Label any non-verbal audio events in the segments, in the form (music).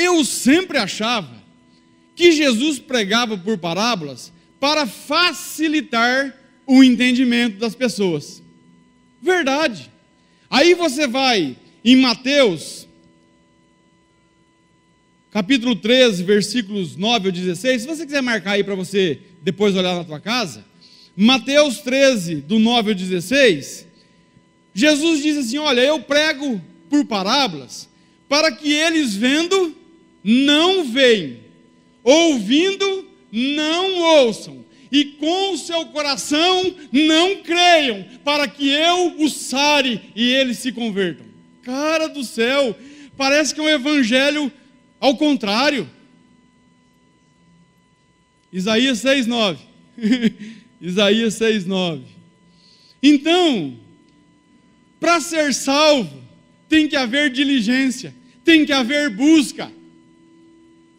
Eu sempre achava que Jesus pregava por parábolas para facilitar o entendimento das pessoas. Verdade. Aí você vai em Mateus, capítulo 13, versículos 9 ao 16. Se você quiser marcar aí para você depois olhar na tua casa, Mateus 13, do 9 ao 16, Jesus diz assim: Olha, eu prego por parábolas, para que eles vendo não veem, ouvindo, não ouçam, e com o seu coração não creiam, para que eu os sare e eles se convertam. Cara do céu, parece que é um evangelho ao contrário. Isaías 6,9. (laughs) Isaías 6,9. Então, para ser salvo, tem que haver diligência, tem que haver busca.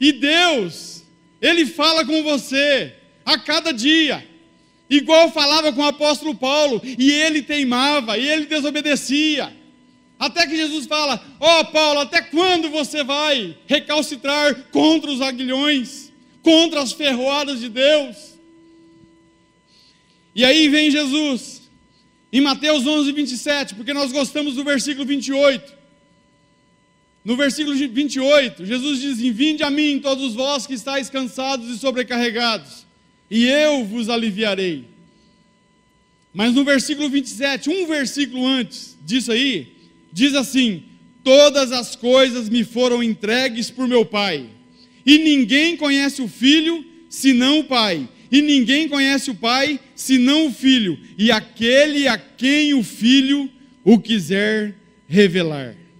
E Deus, Ele fala com você a cada dia, igual falava com o apóstolo Paulo, e ele teimava, e ele desobedecia. Até que Jesus fala: Ó oh, Paulo, até quando você vai recalcitrar contra os aguilhões, contra as ferroadas de Deus? E aí vem Jesus, em Mateus 11, 27, porque nós gostamos do versículo 28. No versículo 28, Jesus diz: Vinde a mim, todos vós que estáis cansados e sobrecarregados, e eu vos aliviarei. Mas no versículo 27, um versículo antes disso aí, diz assim: Todas as coisas me foram entregues por meu Pai, e ninguém conhece o Filho senão o Pai, e ninguém conhece o Pai senão o Filho, e aquele a quem o Filho o quiser revelar.